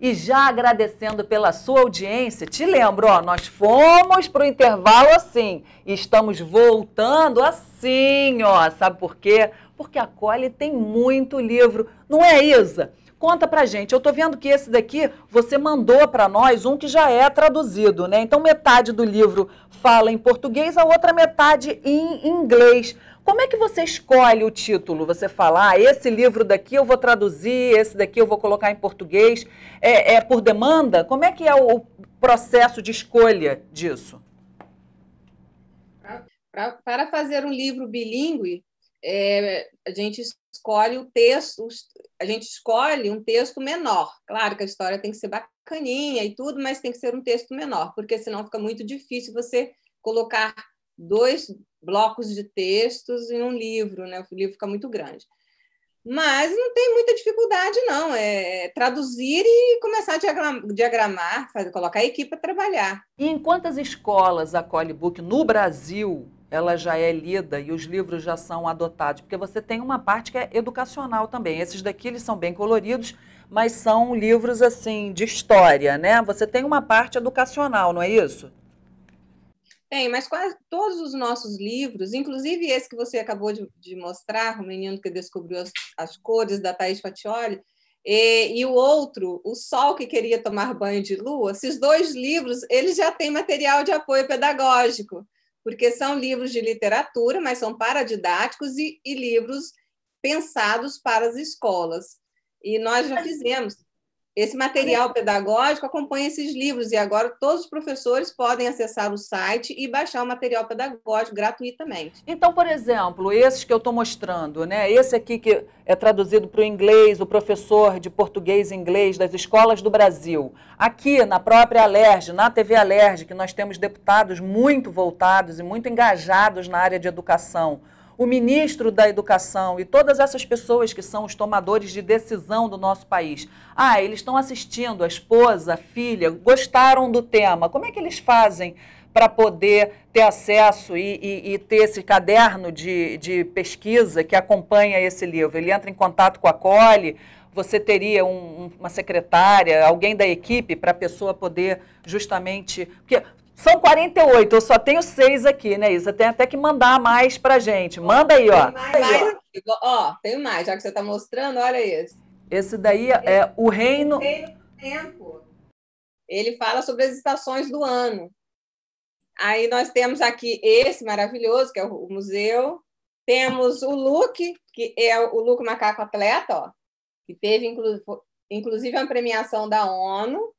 E já agradecendo pela sua audiência, te lembro, ó, nós fomos para o intervalo assim e estamos voltando assim, ó. Sabe por quê? Porque a Cole tem muito livro, não é, Isa? Conta pra gente. Eu tô vendo que esse daqui você mandou para nós um que já é traduzido, né? Então metade do livro fala em português, a outra metade em inglês. Como é que você escolhe o título? Você fala, ah, esse livro daqui eu vou traduzir, esse daqui eu vou colocar em português. É, é por demanda? Como é que é o processo de escolha disso? pra, para fazer um livro bilíngue, é, a gente escolhe o texto, a gente escolhe um texto menor. Claro que a história tem que ser bacaninha e tudo, mas tem que ser um texto menor, porque senão fica muito difícil você colocar dois blocos de textos em um livro, né? O livro fica muito grande. Mas não tem muita dificuldade, não. É, é traduzir e começar a diagramar, fazer, colocar a equipe para trabalhar. E em quantas escolas a Colebook no Brasil ela já é lida e os livros já são adotados? Porque você tem uma parte que é educacional também. Esses daqui eles são bem coloridos, mas são livros assim de história, né? Você tem uma parte educacional, não é isso? Tem, mas quase todos os nossos livros, inclusive esse que você acabou de, de mostrar, O Menino que Descobriu as, as Cores, da Thaís Fatioli, e, e, o outro, O Sol que Queria Tomar Banho de Lua, esses dois livros, eles já têm material de apoio pedagógico, porque são livros de literatura, mas são paradidáticos e, e livros pensados para as escolas. E nós já fizemos. Esse material pedagógico acompanha esses livros e agora todos os professores podem acessar o site e baixar o material pedagógico gratuitamente. Então, por exemplo, esses que eu estou mostrando, né? Esse aqui que é traduzido para o inglês, o professor de português e inglês das escolas do Brasil. Aqui na própria Alerj, na TV Alerj, que nós temos deputados muito voltados e muito engajados na área de educação o ministro da Educação e todas essas pessoas que são os tomadores de decisão do nosso país. Ah, eles estão assistindo, a esposa, a filha, gostaram do tema. Como é que eles fazem para poder ter acesso e, e, e ter esse caderno de, de, pesquisa que acompanha esse livro? Ele entra em contato com a Cole, você teria um, uma secretária, alguém da equipe para a pessoa poder justamente. Porque são 48, eu só tenho seis aqui, né, Isa? Tem até que mandar mais pra gente. Manda aí, ó. Tem mais, aí, mais ó. ó, tem mais, já que você tá mostrando, olha esse. Esse daí é o reino. O reino do tempo. Ele fala sobre as estações do ano. Aí nós temos aqui esse maravilhoso, que é o museu. Temos o Luke, que é o Luke Macaco Atleta, ó, que teve inclusive uma premiação da ONU.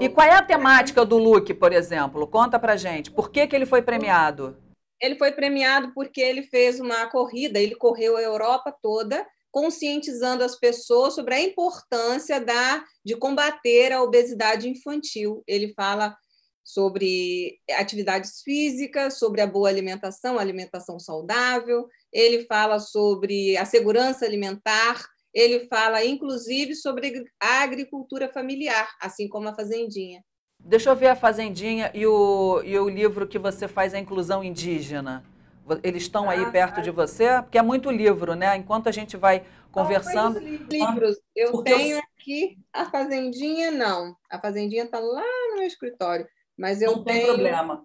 E qual é a temática do look, por exemplo? Conta pra gente. Por que, que ele foi premiado? Ele foi premiado porque ele fez uma corrida, ele correu a Europa toda, conscientizando as pessoas sobre a importância da, de combater a obesidade infantil. Ele fala sobre atividades físicas, sobre a boa alimentação, alimentação saudável. Ele fala sobre a segurança alimentar, ele fala, inclusive, sobre a agricultura familiar, assim como a fazendinha. Deixa eu ver a fazendinha e o, e o livro que você faz, a inclusão indígena. Eles estão ah, aí perto tá. de você? Porque é muito livro, né? Enquanto a gente vai conversando. Livros. Eu Porque tenho eu... aqui a Fazendinha, não. A Fazendinha está lá no meu escritório. Mas eu não tenho. Não tem problema.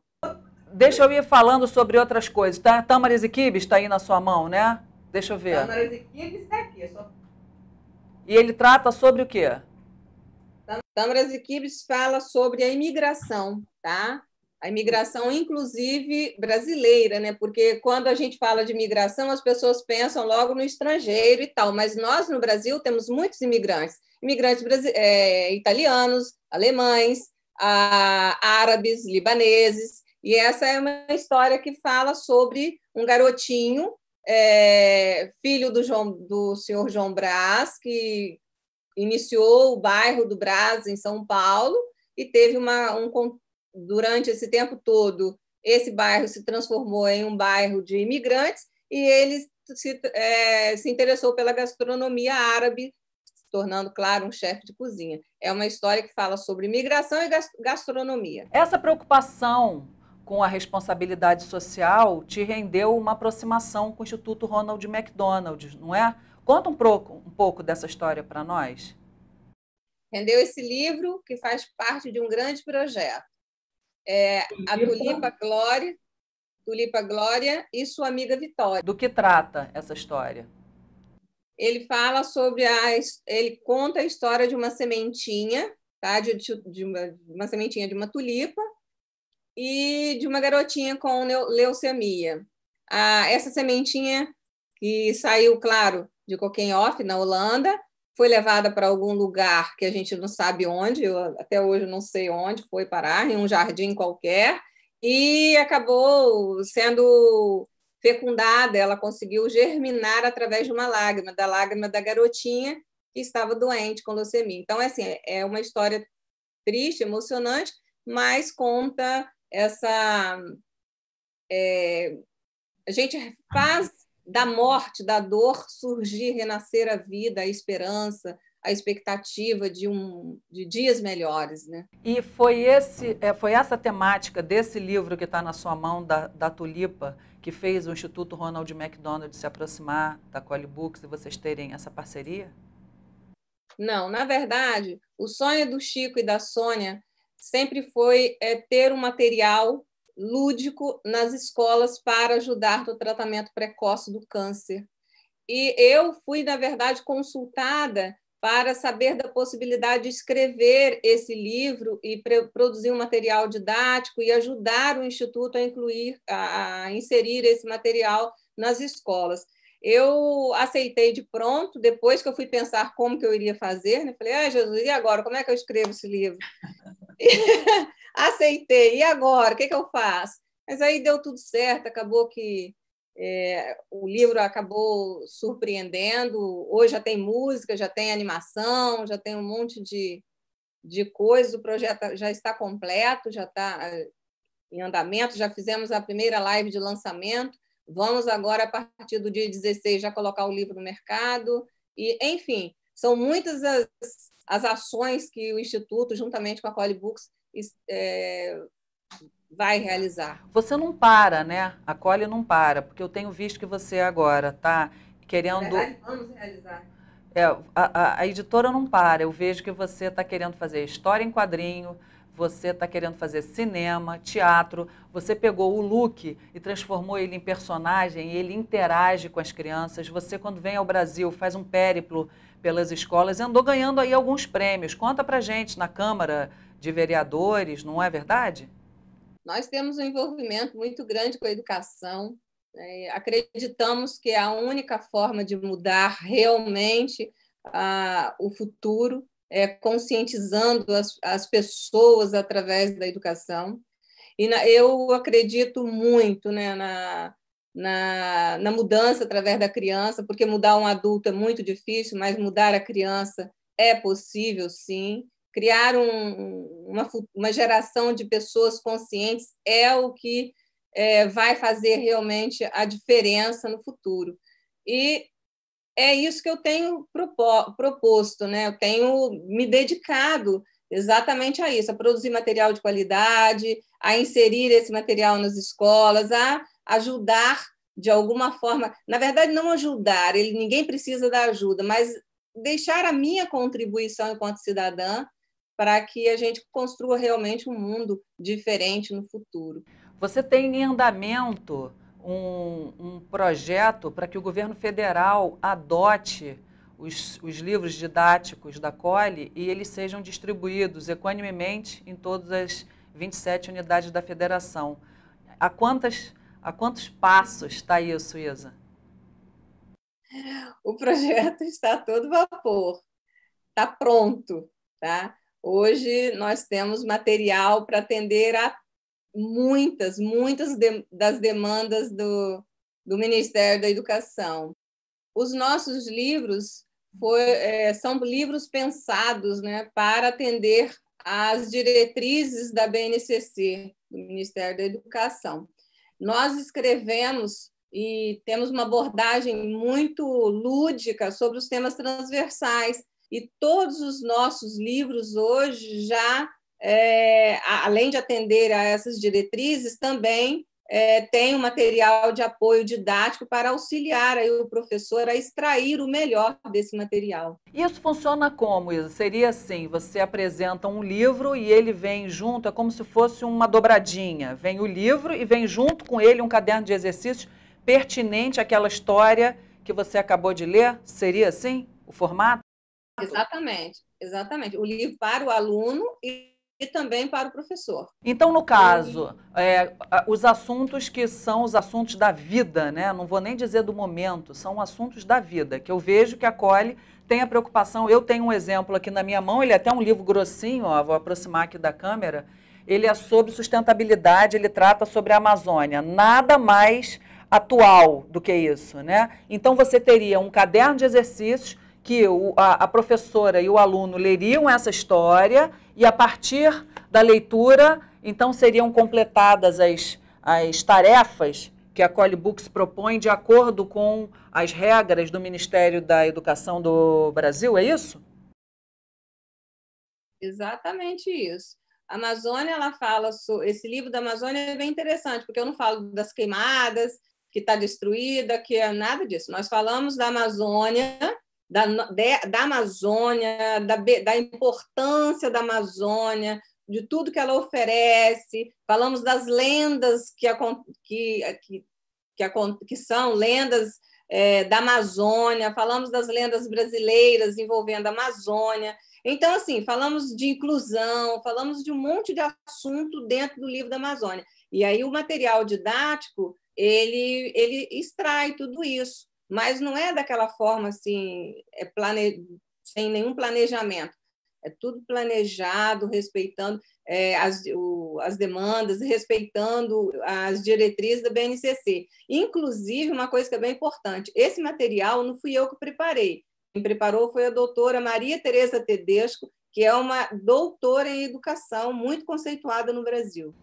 Deixa eu ir falando sobre outras coisas, tá? e Equibes está aí na sua mão, né? Deixa eu ver. Tâmaris Equibes está aqui, eu só e ele trata sobre o quê? Tâmaras e Kibes fala sobre a imigração, tá? A imigração, inclusive, brasileira, né? Porque quando a gente fala de imigração, as pessoas pensam logo no estrangeiro e tal, mas nós no Brasil temos muitos imigrantes. Imigrantes é, italianos, alemães, a, árabes, libaneses. E essa é uma história que fala sobre um garotinho é, filho do, João, do senhor João Brás, que iniciou o bairro do Brás em São Paulo e teve uma um, durante esse tempo todo esse bairro se transformou em um bairro de imigrantes e ele se, é, se interessou pela gastronomia árabe, se tornando, claro, um chefe de cozinha. É uma história que fala sobre imigração e gastronomia. Essa preocupação com a responsabilidade social te rendeu uma aproximação com o Instituto Ronald McDonald, não é? Conta um pouco, um pouco dessa história para nós. Rendeu esse livro que faz parte de um grande projeto. É, a Tulipa Glória, Tulipa Glória e sua amiga Vitória. Do que trata essa história? Ele fala sobre a, ele conta a história de uma sementinha, tá? De, de uma, uma sementinha de uma tulipa e de uma garotinha com leucemia. Ah, essa sementinha que saiu, claro, de Coquenhof, na Holanda, foi levada para algum lugar que a gente não sabe onde, eu até hoje não sei onde foi parar, em um jardim qualquer, e acabou sendo fecundada, ela conseguiu germinar através de uma lágrima, da lágrima da garotinha que estava doente com leucemia. Então, assim, é assim, é uma história triste, emocionante, mas conta essa é, a gente faz da morte, da dor surgir, renascer a vida, a esperança, a expectativa de um de dias melhores, né? E foi esse é, foi essa temática desse livro que está na sua mão da, da Tulipa que fez o Instituto Ronald McDonald se aproximar da Collie Books e vocês terem essa parceria? Não, na verdade, o sonho do Chico e da Sônia sempre foi é, ter um material lúdico nas escolas para ajudar no tratamento precoce do câncer. E eu fui, na verdade, consultada para saber da possibilidade de escrever esse livro e produzir um material didático e ajudar o instituto a incluir, a inserir esse material nas escolas. Eu aceitei de pronto, depois que eu fui pensar como que eu iria fazer, né? falei, ah, Jesus, e agora, como é que eu escrevo esse livro? aceitei, e agora? O que, que eu faço? Mas aí deu tudo certo, acabou que é, o livro acabou surpreendendo. Hoje já tem música, já tem animação, já tem um monte de, de coisas O projeto já está completo, já está é, em andamento. Já fizemos a primeira live de lançamento. Vamos agora, a partir do dia 16, já colocar o livro no mercado. E, enfim, são muitas as, as ações que o Instituto, juntamente com a Cole Books, é, vai realizar. Você não para, né? A Cole não para, porque eu tenho visto que você agora está querendo. vamos realizar. É, a, a, a, editora não para. Eu vejo que você está querendo fazer história em quadrinho, você está querendo fazer cinema, teatro. Você pegou o look e transformou ele em personagem, e ele interage com as crianças. Você, quando vem ao Brasil, faz um périplo pelas escolas, andou ganhando aí alguns prêmios. Conta pra gente na Câmara de Vereadores, não é verdade? Nós temos um envolvimento muito grande com a educação. Né? Acreditamos que é a única forma de mudar realmente ah, o futuro é, conscientizando as, as pessoas através da educação. E na, eu acredito muito né, na, na, na mudança através da criança, porque mudar um adulto é muito difícil, mas mudar a criança é possível, sim. Criar um, uma, uma geração de pessoas conscientes é o que é, vai fazer realmente a diferença no futuro. E é isso que eu tenho proposto, né? Eu tenho me dedicado exatamente a isso, a produzir material de qualidade, a inserir esse material nas escolas, a ajudar de alguma forma, na verdade não ajudar, ele ninguém precisa da ajuda, mas deixar a minha contribuição enquanto cidadã para que a gente construa realmente um mundo diferente no futuro. Você tem em andamento um, um projeto para que o governo federal adote os, os livros didáticos da COLE e eles sejam distribuídos equanimemente em todas as 27 unidades da federação. A, quantas, a quantos passos está isso, Isa? O projeto está todo vapor, está pronto, tá? Hoje nós temos material para atender a muitas, muitas de, das demandas do, do Ministério da Educação. Os nossos livros foi, é, são livros pensados né, para atender às diretrizes da BNCC, do Ministério da Educação. Nós escrevemos e temos uma abordagem muito lúdica sobre os temas transversais, e todos os nossos livros hoje já, é, além de atender a essas diretrizes, também é, tem um material de apoio didático para auxiliar aí o professor a extrair o melhor desse material. Isso funciona como, Isa? Seria assim, você apresenta um livro e ele vem junto, é como se fosse uma dobradinha. Vem o livro e vem junto com ele um caderno de exercícios pertinente àquela história que você acabou de ler? Seria assim o formato? Exatamente, exatamente. O livro para o aluno e e também para o professor. Então, no caso, uhum. é, os assuntos que são os assuntos da vida, né? Não vou nem dizer do momento, são assuntos da vida, que eu vejo que a Cole tem a preocupação. Eu tenho um exemplo aqui na minha mão, ele é até um livro grossinho, ó, vou aproximar aqui da câmera. Ele é sobre sustentabilidade, ele trata sobre a Amazônia. Nada mais atual do que isso, né? Então você teria um caderno de exercícios que o, a, a, professora e o aluno leriam essa história e a partir da leitura, então seriam completadas as, as tarefas que a Colebooks propõe de acordo com as regras do Ministério da Educação do Brasil, é isso? Exatamente isso. A Amazônia, ela fala, sobre, esse livro da Amazônia é bem interessante, porque eu não falo das queimadas, que está destruída, que é nada disso. Nós falamos da Amazônia, da, de, da Amazônia, da, da importância da Amazônia, de tudo que ela oferece, falamos das lendas que, a, que, que, que, que são lendas é, da Amazônia, falamos das lendas brasileiras envolvendo a Amazônia. Então, assim, falamos de inclusão, falamos de um monte de assunto dentro do livro da Amazônia. E aí o material didático, ele, ele extrai tudo isso mas não é daquela forma assim, é plane... sem nenhum planejamento. É tudo planejado, respeitando é, as, o, as demandas, respeitando as diretrizes da BNCC. Inclusive, uma coisa que é bem importante: esse material não fui eu que preparei. Quem preparou foi a doutora Maria Tereza Tedesco, que é uma doutora em educação muito conceituada no Brasil.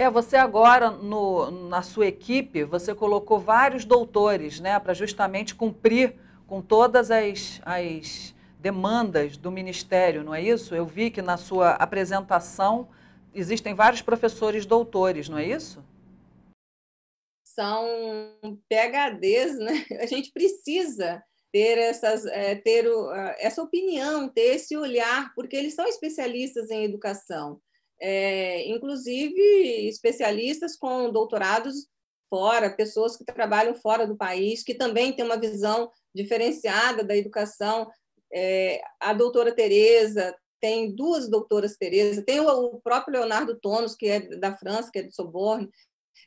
É, você agora, no, na sua equipe, você colocou vários doutores, né, para justamente cumprir com todas as, as demandas do Ministério, não é isso? Eu vi que na sua apresentação existem vários professores doutores, não é isso? São PHDs, né? A gente precisa ter, essas, é, ter o, essa opinião, ter esse olhar, porque eles são especialistas em educação é, inclusive especialistas com doutorados fora, pessoas que trabalham fora do país, que também têm uma visão diferenciada da educação. É, a doutora Tereza tem duas doutoras Tereza, tem o, próprio Leonardo Tonos, que é da França, que é de Soborne.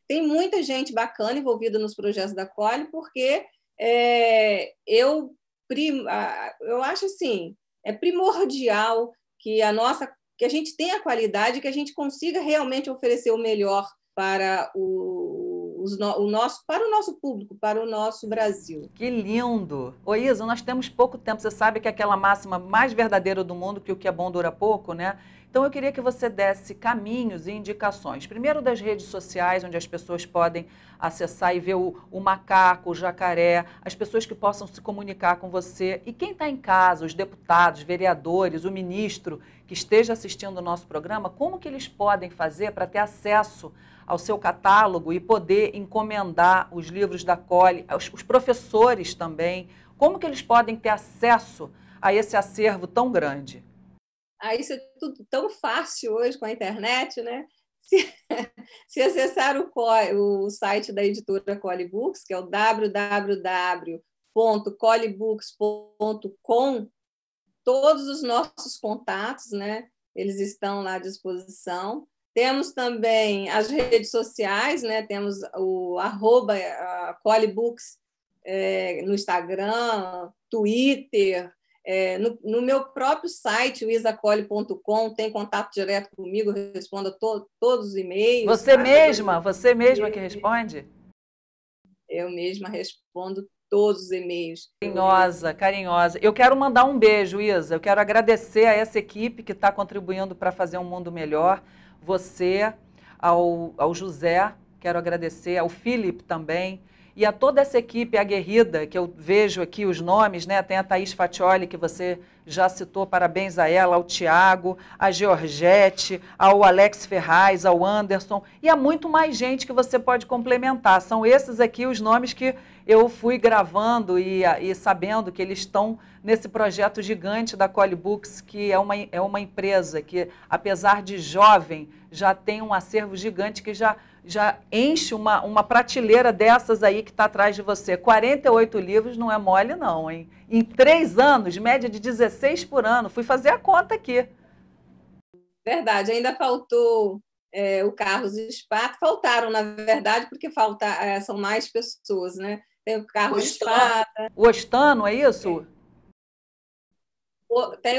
Tem muita gente bacana envolvida nos projetos da Cole, porque é, eu, prim, eu acho assim, é primordial que a nossa que a gente tenha qualidade, que a gente consiga realmente oferecer o melhor para o, os, o nosso, para o nosso público, para o nosso Brasil. Que lindo! Ô Isa, nós temos pouco tempo. Você sabe que é aquela máxima mais verdadeira do mundo, que o que é bom dura pouco, né? Então eu queria que você desse caminhos e indicações. Primeiro das redes sociais, onde as pessoas podem acessar e ver o, o macaco, o jacaré, as pessoas que possam se comunicar com você. E quem está em casa, os deputados, vereadores, o ministro que esteja assistindo o nosso programa, como que eles podem fazer para ter acesso ao seu catálogo e poder encomendar os livros da Cole, os, os professores também, como que eles podem ter acesso a esse acervo tão grande? Ah, isso é tudo tão fácil hoje com a internet, né? Se, se acessar o, o, site da editora Cole que é o www.colebooks.com, todos os nossos contatos, né? Eles estão lá à disposição. Temos também as redes sociais, né? Temos o arroba Colebooks é, eh, no Instagram, Twitter, é, no, no, meu próprio site, isacole.com, tem contato direto comigo, respondo a to, todos os e-mails. Você mesma? Você mesma que responde? Eu mesma respondo todos os e-mails. Carinhosa, carinhosa. Eu quero mandar um beijo, Isa. Eu quero agradecer a essa equipe que está contribuindo para fazer um mundo melhor. Você, ao, ao José, quero agradecer, ao Felipe também e a toda essa equipe aguerrida, que eu vejo aqui os nomes, né? Tem a Thaís Fatioli, que você já citou, parabéns a ela, ao Tiago, a Georgette, ao Alex Ferraz, ao Anderson, e há muito mais gente que você pode complementar. São esses aqui os nomes que eu fui gravando e, ah, e sabendo que eles estão nesse projeto gigante da Cole que é uma, é uma empresa que, apesar de jovem, já tem um acervo gigante que já já enche uma, uma prateleira dessas aí que está atrás de você. 48 livros não é mole, não, hein? Em três anos, média de 16 por ano. Fui fazer a conta aqui. Verdade, ainda faltou é, o Carlos Espato. Faltaram, na verdade, porque falta, é, são mais pessoas, né? Tem o Carlos Espato. O Ostano, é isso? É. Tem,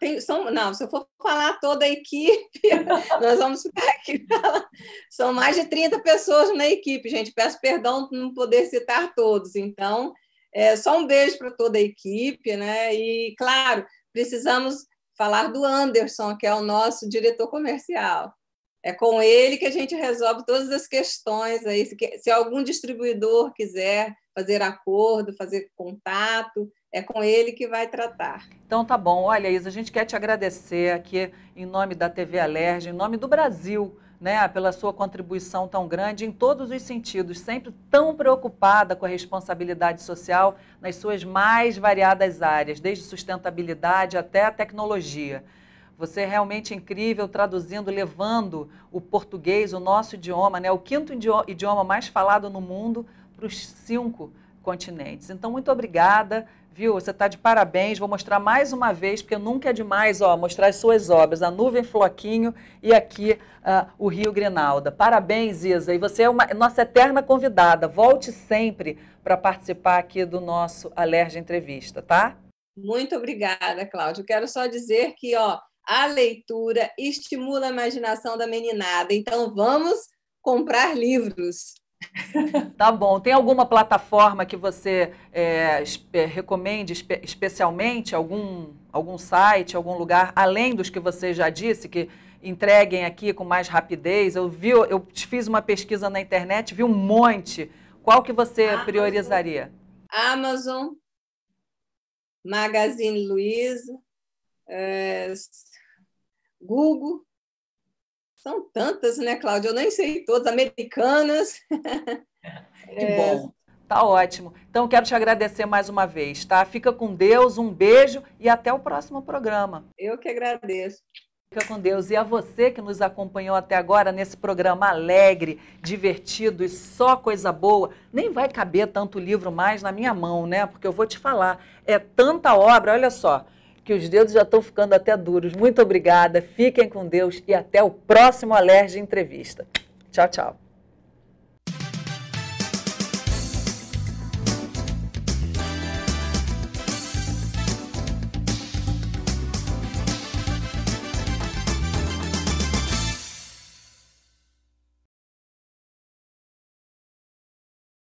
tem, são, não, se eu for falar toda a equipe, nós vamos ficar aqui. São mais de 30 pessoas na equipe, gente. Peço perdão por não poder citar todos. Então, é, só um beijo para toda a equipe, né? E, claro, precisamos falar do Anderson, que é o nosso diretor comercial. É com ele que a gente resolve todas as questões aí. Se, se algum distribuidor quiser fazer acordo, fazer contato, é com ele que vai tratar. Então tá bom. Olha, Isa, a gente quer te agradecer aqui em nome da TV Alerj, em nome do Brasil, né, pela sua contribuição tão grande em todos os sentidos, sempre tão preocupada com a responsabilidade social nas suas mais variadas áreas, desde sustentabilidade até a tecnologia. Você é realmente incrível traduzindo, levando o português, o nosso idioma, né, o quinto idioma mais falado no mundo, para os cinco continentes. Então, muito obrigada, viu? Você está de parabéns. Vou mostrar mais uma vez, porque nunca é demais ó, mostrar as suas obras. A Nuvem Floquinho e aqui uh, o Rio Grinalda. Parabéns, Isa. E você é uma, nossa eterna convidada. Volte sempre para participar aqui do nosso Alerj Entrevista, tá? Muito obrigada, Cláudio. Quero só dizer que ó, a leitura estimula a imaginação da meninada. Então, vamos comprar livros. tá bom. Tem alguma plataforma que você é, recomende espe especialmente? Algum, algum site, algum lugar, além dos que você já disse, que entreguem aqui com mais rapidez? Eu, vi, eu fiz uma pesquisa na internet, vi um monte. Qual que você Amazon, priorizaria? Amazon, Magazine Luiza, é, Google. São tantas, né, Cláudia? Eu nem sei todas, americanas. É. Que bom. tá ótimo. Então, quero te agradecer mais uma vez, tá? Fica com Deus, um beijo e até o próximo programa. Eu que agradeço. Fica com Deus. E a você que nos acompanhou até agora nesse programa alegre, divertido e só coisa boa, nem vai caber tanto livro mais na minha mão, né? Porque eu vou te falar, é tanta obra, olha só que os dedos já estão ficando até duros. Muito obrigada, fiquem com Deus e até o próximo Alerj Entrevista. Tchau, tchau.